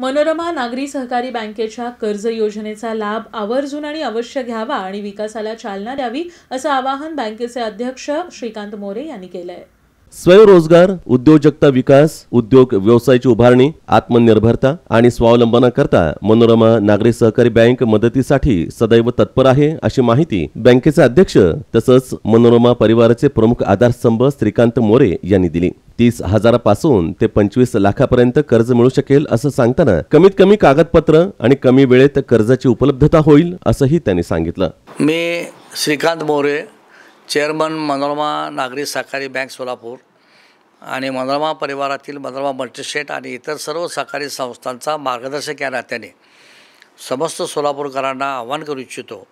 मनोरमा नागरी सहकारी बँकेच्या कर्ज योजनेचा लाभ आवर्जून आणि अवश्य घ्यावा आणि विकासाला चालना द्यावी असं आवाहन बँकेचे अध्यक्ष श्रीकांत मोरे यांनी केलं स्वयंरोजगार उद्योजकता विकास उद्योग व्यवसायाची उभारणी आत्मनिर्भरता आणि स्वावलंबनाकरता मनोरमा नागरी सहकारी बँक मदतीसाठी सदैव तत्पर आहे अशी माहिती बँकेचे अध्यक्ष तसंच मनोरमा परिवाराचे प्रमुख आधारस्तंभ श्रीकांत मोरे यांनी दिली तीस हजारापासून ते पंचवीस लाखापर्यंत कर्ज मिळू शकेल असं सांगताना कमीत कमी कागदपत्र आणि कमी वेळेत कर्जाची उपलब्धता होईल असंही त्यांनी सांगितलं मी श्रीकांत मोरे चेअरमन मनोरमा नागरी सहकारी बँक सोलापूर आणि मनोरमा परिवारातील मनोरमा मल्टीस्टेट आणि इतर सर्व सहकारी संस्थांचा मार्गदर्शक या नात्याने समस्त सोलापूरकरांना आवाहन करू इच्छितो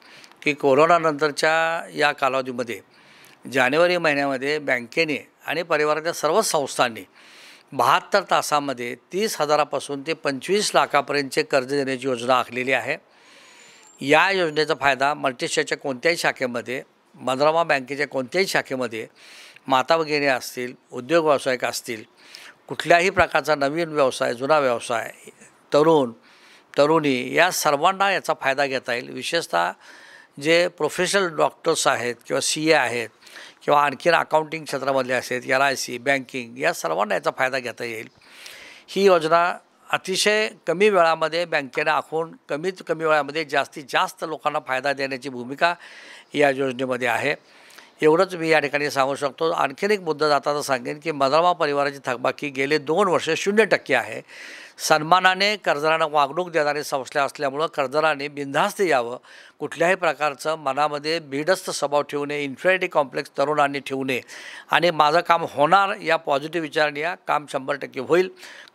की कोरोनानंतरच्या या कालावधीमध्ये जानेवारी महिन्यामध्ये बँकेने आणि परिवाराच्या सर्वच संस्थांनी बहात्तर तासामध्ये तीस हजारापासून ते पंचवीस लाखापर्यंतचे कर्ज देण्याची योजना आखलेली आहे या योजनेचा फायदा मल्टीस्टेटच्या कोणत्याही शाखेमध्ये मनरामा बँकेच्या कोणत्याही शाखेमध्ये माता भगिनी असतील उद्योग व्यावसायिक असतील कुठल्याही प्रकारचा नवीन व्यवसाय जुना व्यवसाय तरुण तरुणी या सर्वांना याचा फायदा घेता येईल विशेषतः जे प्रोफेशनल डॉक्टर्स आहेत किंवा सी ए आहेत किंवा आणखीन अकाउंटिंग क्षेत्रामधले असेल एल आय सी बँकिंग या सर्वांना याचा फायदा घेता येईल ही योजना अतिशय कमी वेळामध्ये बँकेनं आखून कमीत कमी वेळामध्ये जास्तीत जास्त लोकांना फायदा देण्याची भूमिका या योजनेमध्ये आहे एवढंच मी या ठिकाणी सांगू शकतो आणखीन एक मुद्दा जाताना सांगेन की मजरामा परिवाराची थकबाकी गेले दोन वर्ष शून्य टक्के आहे सन्मानाने कर्जदारांना वागणूक देणारी संस्था असल्यामुळं कर्जदाराने बिनधास्त यावं कुठल्याही प्रकारचं मनामध्ये भिडस्त स्वभाव ठेवू नये इन्फिनिटी कॉम्प्लेक्स तरुणांनी ठेवू नये आणि माझं काम होणार या पॉझिटिव्ह विचारणी या काम शंभर टक्के होईल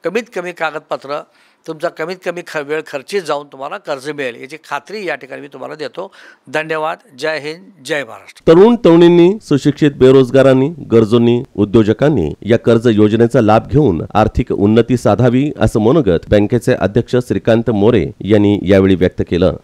कमीत कमी कागदपत्र तुमचा कमीत कमी ख वेळ खर्चित जाऊन तुम्हाला कर्ज मिळेल याची खात्री या ठिकाणी मी तुम्हाला देतो धन्यवाद जय हिंद जय महाराष्ट्र तरुण तरुणींनी सुशिक्षित बेरोजगारांनी गरजूंनी उद्योजकांनी या कर्ज योजनेचा लाभ घेऊन आर्थिक उन्नती साधावी असं मनोगत बँकेचे अध्यक्ष श्रीकांत मोरे यांनी यावेळी व्यक्त केलं